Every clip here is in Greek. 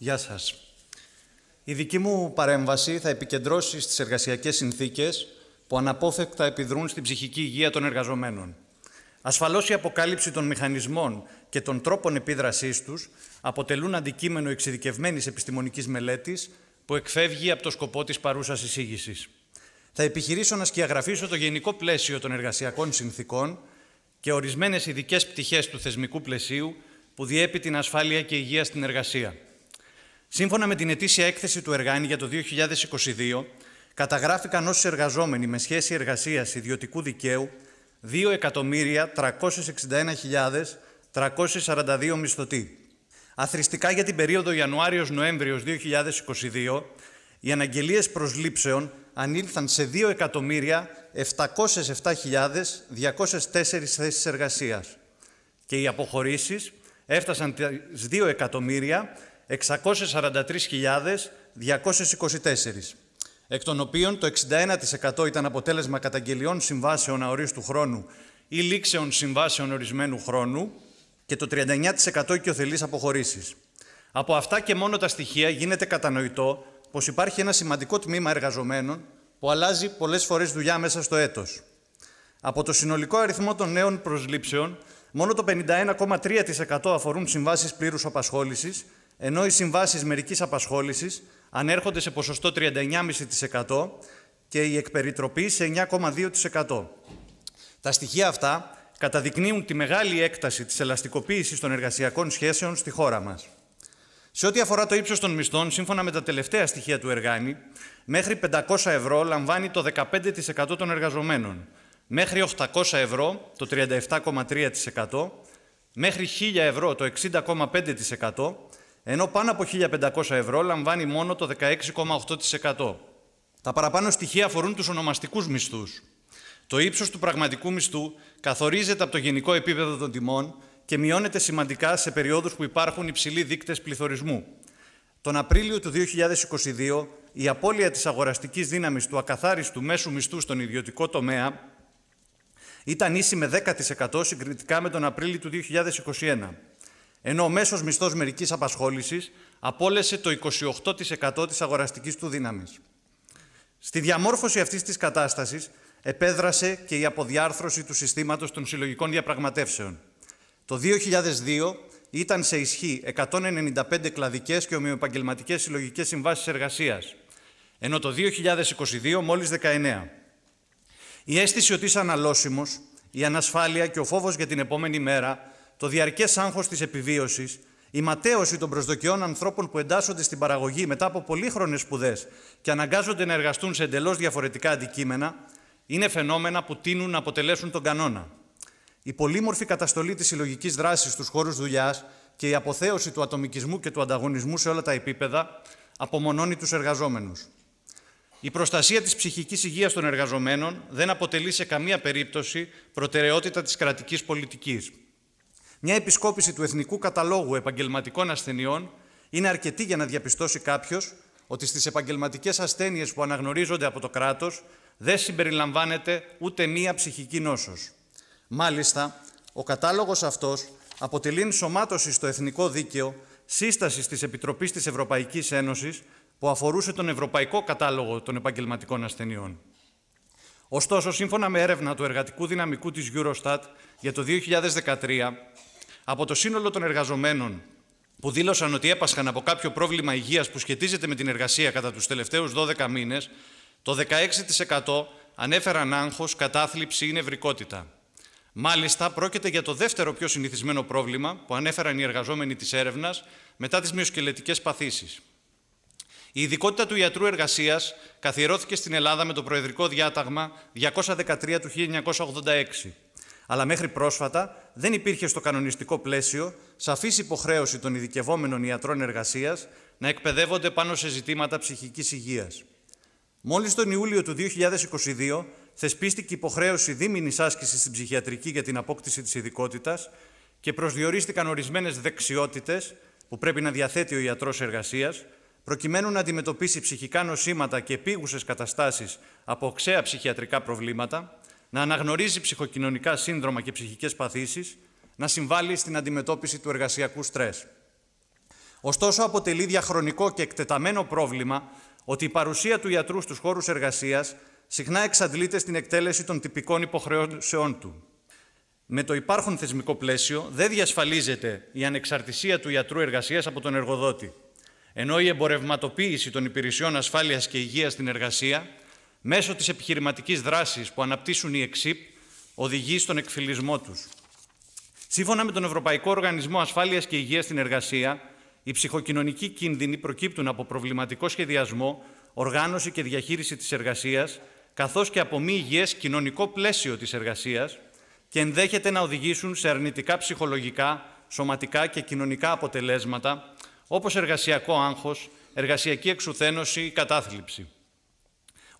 Γεια σας. Η δική μου παρέμβαση θα επικεντρώσει στις εργασιακές συνθήκες που αναπόφευκτα επιδρούν στην ψυχική υγεία των εργαζομένων. Ασφαλώς η αποκάλυψη των μηχανισμών και των τρόπων επίδρασής τους αποτελούν αντικείμενο εξειδικευμένης επιστημονικής μελέτης που εκφεύγει από το σκοπό της παρούσας εισήγησης. Θα επιχειρήσω να σκιαγραφίσω το γενικό πλαίσιο των εργασιακών συνθήκων και ορισμένες ειδικές πτυχές του θεσμικού πλαισίου που διέπει την ασφάλεια και υγεία στην εργασία. Σύμφωνα με την ετήσια έκθεση του Εργάνη για το 2022, καταγράφηκαν ως εργαζόμενοι με σχέση εργασίας ιδιωτικού δικαίου 2.361.342 μισθωτοί. Αθρηστικά για την περίοδο Ιανουάριος-Νοέμβριος 2022, οι αναγγελίες προσλήψεων ανήλθαν σε 2.707.204 θέσεις εργασίας και οι αποχωρήσεις έφτασαν τις 2.000.000 643.224, εκ των οποίων το 61% ήταν αποτέλεσμα καταγγελιών συμβάσεων αορίστου χρόνου ή λήξεων συμβάσεων ορισμένου χρόνου και το 39% οικειοθελείς αποχωρήσεις. Από αυτά και μόνο τα στοιχεία γίνεται κατανοητό πως υπάρχει ένα σημαντικό τμήμα εργαζομένων που αλλάζει πολλές φορές δουλειά μέσα στο έτος. Από το συνολικό αριθμό των νέων προσλήψεων, μόνο το 51,3% αφορούν συμβάσεις πλήρους απασχόλησης, ενώ οι συμβάσεις μερικής απασχόλησης ανέρχονται σε ποσοστό 39,5% και η εκπεριτροπή σε 9,2%. Τα στοιχεία αυτά καταδεικνύουν τη μεγάλη έκταση της ελαστικοποίησης των εργασιακών σχέσεων στη χώρα μας. Σε ό,τι αφορά το ύψος των μισθών, σύμφωνα με τα τελευταία στοιχεία του Εργάνη, μέχρι 500 ευρώ λαμβάνει το 15% των εργαζομένων, μέχρι 800 ευρώ το 37,3%, μέχρι 1.000 ευρώ το 60,5%, ενώ πάνω από 1.500 ευρώ λαμβάνει μόνο το 16,8%. Τα παραπάνω στοιχεία αφορούν τους ονομαστικούς μισθούς. Το ύψος του πραγματικού μισθού καθορίζεται από το γενικό επίπεδο των τιμών και μειώνεται σημαντικά σε περιόδους που υπάρχουν υψηλοί δείκτες πληθωρισμού. Τον Απρίλιο του 2022, η απώλεια της αγοραστικής δύναμης του ακαθάριστου μέσου μισθού στον ιδιωτικό τομέα ήταν ίση με 10% συγκριτικά με τον Απρίλιο του 2021 ενώ ο μέσος μισθός μερικής απασχόλησης απόλεσε το 28% της αγοραστικής του δύναμης. Στη διαμόρφωση αυτής της κατάστασης επέδρασε και η αποδιάρθρωση του συστήματος των συλλογικών διαπραγματεύσεων. Το 2002 ήταν σε ισχύ 195 κλαδικές και ομοιοεπαγγελματικές συλλογικές συμβάσεις εργασίας, ενώ το 2022 μόλις 19. Η αίσθηση ότι είσαι αναλώσιμος, η ανασφάλεια και ο φόβος για την επόμενη μέρα το διαρκές άγχος της επιβίωσης, η ματέωση των προσδοκιών ανθρώπων που εντάσσονται στην παραγωγή μετά από πολύχρονες σπουδές και αναγκάζονται να εργαστούν σε εντελώς διαφορετικά αντικείμενα, είναι φαινόμενα που τείνουν να αποτελέσουν τον κανόνα. Η πολύμορφη καταστολή της συλλογικής δράσης στους χώρους δουλειάς και η αποθέωση του ατομικισμού και του ανταγωνισμού σε όλα τα επίπεδα απομονώνει τους εργαζόμενους. Η προστασία της ψυχικής υγείας των εργαζομένων δεν αποτελεί σε καμία περίπτωση προτεραιότητα της κρατικής πολιτικής. Μια επισκόπηση του Εθνικού Καταλόγου Επαγγελματικών Ασθενειών είναι αρκετή για να διαπιστώσει κάποιος ότι στις επαγγελματικές ασθένειες που αναγνωρίζονται από το κράτος δεν συμπεριλαμβάνεται ούτε μία ψυχική νόσος. Μάλιστα, ο κατάλογος αυτός αποτελεί ενσωμάτωση στο εθνικό δίκαιο σύστασης της επιτροπής της Ευρωπαϊκής Ένωσης που αφορούσε τον Ευρωπαϊκό Κατάλογο των Επαγγελματικών Ασθενειών. Ωστόσο, σύμφωνα με έρευνα του εργατικού δυναμικού της Eurostat για το 2013, από το σύνολο των εργαζομένων που δήλωσαν ότι έπασχαν από κάποιο πρόβλημα υγείας που σχετίζεται με την εργασία κατά τους τελευταίους 12 μήνες, το 16% ανέφεραν άγχος, κατάθλιψη ή νευρικότητα. Μάλιστα, πρόκειται για το δεύτερο πιο συνηθισμένο πρόβλημα που ανέφεραν οι εργαζόμενοι της έρευνας μετά τις μυοσκελετικές παθήσεις. Η ειδικότητα του ιατρού εργασίας καθιερώθηκε στην Ελλάδα με το Προεδρικό Διάταγμα 213 του 1986 αλλά μέχρι πρόσφατα δεν υπήρχε στο κανονιστικό πλαίσιο σαφής υποχρέωση των ειδικευόμενων ιατρών εργασίας να εκπαιδεύονται πάνω σε ζητήματα ψυχικής υγείας. Μόλις τον Ιούλιο του 2022 θεσπίστηκε υποχρέωση δίμηνης άσκησης στην ψυχιατρική για την απόκτηση της ειδικότητας και προσδιορίστηκαν ορισμένες δεξιότητες που πρέπει να διαθέτει ο ιατρός εργασίας, προκειμένου να αντιμετωπίσει ψυχικά νοσήματα και επίγουσες καταστάσεις από ξέα ψυχιατρικά προβλήματα, να αναγνωρίζει ψυχοκοινωνικά σύνδρομα και ψυχικές παθήσεις, να συμβάλλει στην αντιμετώπιση του εργασιακού στρες. Ωστόσο, αποτελεί διαχρονικό και εκτεταμένο πρόβλημα ότι η παρουσία του ιατρού στους χώρους εργασίας συχνά εξαντλείται στην εκτέλεση των τυπικών υποχρεώσεών του. Με το υπάρχον θεσμικό πλαίσιο δεν διασφαλίζεται η ανεξαρτησία του ιατρού εργασίας από τον εργοδότη, ενώ η εμπορευματοποίηση των υπηρεσιών ασφάλειας και υγείας στην εργασία μέσω της επιχειρηματικής δράσης που αναπτύσσουν οι ΕΞΥΠ οδηγεί στον εκφυλισμό τους. Σύμφωνα με τον Ευρωπαϊκό Οργανισμό Ασφάλειας και Υγείας στην Εργασία, οι ψυχοκοινωνικοί κίνδυνοι προκύπτουν από προβληματικό σχεδιασμό, οργάνωση και διαχείριση της εργασίας, καθώς και από μη υγιές κοινωνικό πλαίσιο της εργασίας και ενδέχεται να οδηγήσουν σε αρνητικά ψυχολογικά, σωματικά και κοινωνικά αποτελέσματα, όπως εργασιακό άγχος, εργασιακή εξουθένωση ή κατάθλιψη.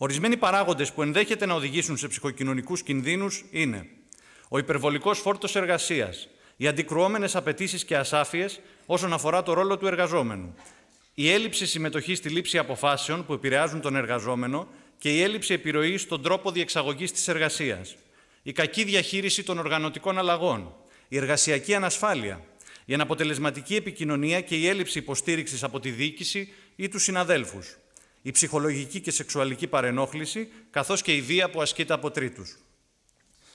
Ορισμένοι παράγοντες που ενδέχεται να οδηγήσουν σε ψυχοκοινωνικούς κινδύνους είναι ο υπερβολικός φόρτος εργασίας, οι αντικρουόμενες απαιτήσεις και ασάφειες όσον αφορά το ρόλο του εργαζόμενου, η έλλειψη συμμετοχής στη λήψη αποφάσεων που επηρεάζουν τον εργαζόμενο και η έλλειψη επιρροής στον τρόπο διεξαγωγής της εργασίας, η κακή διαχείριση των οργανωτικών αλλαγών, η εργασιακή ανασφάλεια, η αναποτελεσματική επικοινωνία και η έλλειψη υποστήριξης από τη διοίκηση ή τους συναδέλφους η ψυχολογική και σεξουαλική παρενόχληση, καθώς και η βία που ασκείται από τρίτους.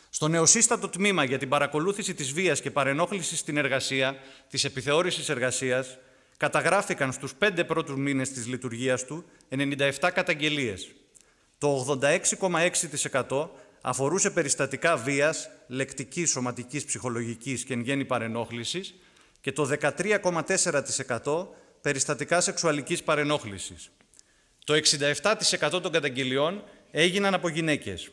Στο νεοσύστατο τμήμα για την παρακολούθηση της βίας και παρενόχλησης στην εργασία, της επιθεώρησης εργασίας, καταγράφηκαν στους πέντε πρώτους μήνες της λειτουργίας του 97 καταγγελίες. Το 86,6% αφορούσε περιστατικά βίας, λεκτικής, σωματικής, ψυχολογικής και εν γέννη παρενόχλησης και το 13,4% περιστατικά σεξουαλικής παρενόχλησης. Το 67% των καταγγελιών έγιναν από γυναίκες.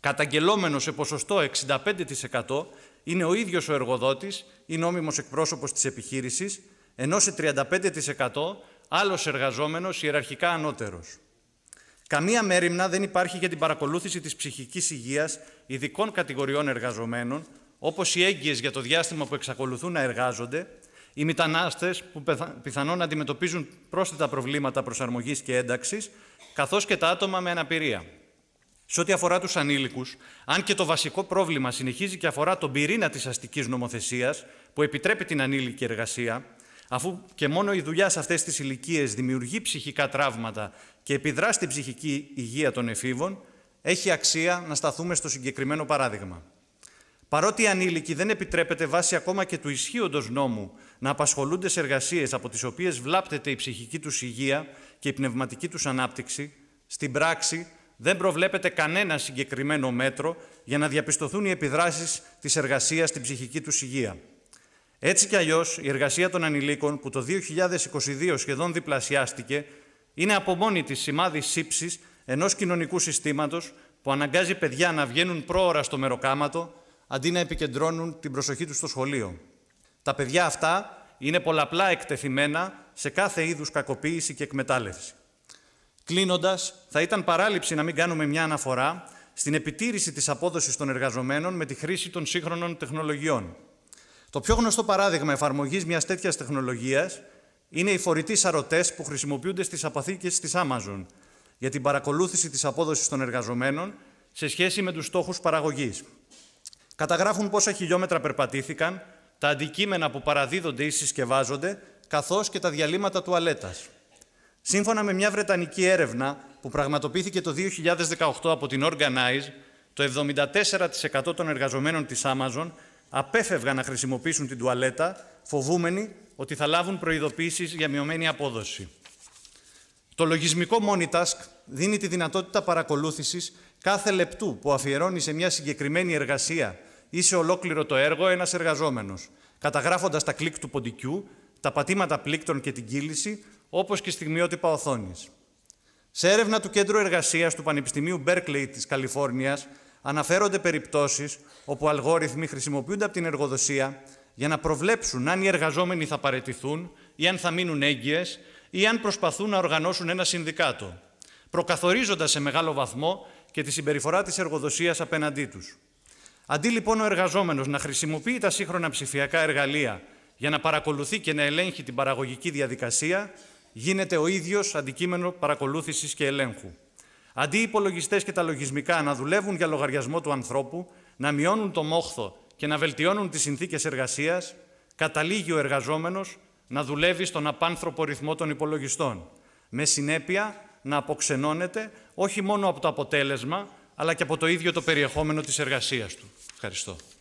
Καταγγελόμενος σε ποσοστό 65% είναι ο ίδιος ο εργοδότης ή νόμιμος εκπρόσωπος της επιχείρησης, ενώ σε 35% άλλος εργαζόμενος ιεραρχικά ανώτερος. Καμία μέρημνα δεν υπάρχει για την παρακολούθηση της ψυχικής υγείας ειδικών κατηγοριών εργαζομένων, όπως οι έγκυες για το διάστημα που εξακολουθούν να εργάζονται, οι μετανάστες που πιθανόν αντιμετωπίζουν πρόσθετα προβλήματα προσαρμογής και ένταξης, καθώς και τα άτομα με αναπηρία. Σε ό,τι αφορά τους ανήλικους, αν και το βασικό πρόβλημα συνεχίζει και αφορά τον πυρήνα της αστικής νομοθεσίας που επιτρέπει την ανήλικη εργασία, αφού και μόνο η δουλειά σε αυτές τις ηλικίες δημιουργεί ψυχικά τραύματα και επιδρά στην ψυχική υγεία των εφήβων, έχει αξία να σταθούμε στο συγκεκριμένο παράδειγμα. Παρότι οι ανήλικοι δεν επιτρέπεται βάσει ακόμα και του ισχύοντος νόμου να απασχολούνται σε εργασίες από τις οποίες βλάπτεται η ψυχική τους υγεία και η πνευματική τους ανάπτυξη, στην πράξη δεν προβλέπεται κανένα συγκεκριμένο μέτρο για να διαπιστωθούν οι επιδράσεις της εργασίας στην ψυχική τους υγεία. Έτσι κι αλλιώς, η εργασία των ανηλίκων, που το 2022 σχεδόν διπλασιάστηκε, είναι από μόνη της σημάδι σύψης ενός κοινωνικού συστήματος που αναγκάζει παιδιά να βγαίνουν πρόωρα στο μεροκάματο αντί να επικεντρώνουν την προσοχή τους στο σχολείο. Τα παιδιά αυτά είναι πολλαπλά εκτεθειμένα σε κάθε είδους κακοποίηση και εκμετάλλευση. Κλείνοντας, θα ήταν παράληψη να μην κάνουμε μια αναφορά στην επιτήρηση της απόδοσης των εργαζομένων με τη χρήση των σύγχρονων τεχνολογιών. Το πιο γνωστό παράδειγμα εφαρμογής μιας τέτοιας τεχνολογίας είναι οι φορητοί σαρωτές που χρησιμοποιούνται στις απαθήκες της Amazon για την παρακολούθηση της απόδοσης των εργαζομένων σε σχέση με τους στόχους παραγωγής. Καταγράφουν πόσα χιλιόμετρα περπατήθηκαν, τα αντικείμενα που παραδίδονται ή συσκευάζονται, καθώς και τα διαλύματα τουαλέτας. Σύμφωνα με μια βρετανική έρευνα που πραγματοποιήθηκε το 2018 από την Organize, το 74% των εργαζομένων της Amazon απέφευγαν να χρησιμοποιήσουν την τουαλέτα, φοβούμενοι ότι θα λάβουν προειδοποίησεις για μειωμένη απόδοση. Το λογισμικό Monitask δίνει τη δυνατότητα παρακολούθησης κάθε λεπτού που αφιερώνει σε μια συγκεκριμένη εργασία είσαι ολόκληρο το έργο ένας εργαζόμενος, καταγράφοντας τα κλικ του ποντικού, τα πατήματα πλήκτων και την κύληση, όπως και στιγμιότυπα οθόνης. Σε έρευνα του Κέντρου Εργασίας του Πανεπιστημίου Μπέρκλεϊ της Καλιφόρνιας, αναφέρονται περιπτώσεις όπου αλγόριθμοι χρησιμοποιούνται από την εργοδοσία για να προβλέψουν αν οι εργαζόμενοι θα παρετηθούν ή αν θα μείνουν έγκυες ή αν προσπαθούν να οργανώσουν ένα συνδικάτο, προκαθορίζοντας σε μεγάλο βαθμό και τη συμπεριφορά της εργοδοσίας απέναντί τους. Αντί λοιπόν ο εργαζόμενος να χρησιμοποιεί τα σύγχρονα ψηφιακά εργαλεία για να παρακολουθεί και να ελέγχει την παραγωγική διαδικασία, γίνεται ο ίδιος αντικείμενο παρακολούθησης και ελέγχου. Αντί οι υπολογιστές και τα λογισμικά να δουλεύουν για λογαριασμό του ανθρώπου, να μειώνουν το μόχθο και να βελτιώνουν τις συνθήκες εργασίας, καταλήγει ο εργαζόμενος να δουλεύει στον απάνθρωπο ρυθμό των υπολογιστών. Με συνέπεια να αποξενώνεται όχι μόνο από το αποτέλεσμα, αλλά και από το ίδιο το περιεχόμενο της εργασίας του. Ευχαριστώ.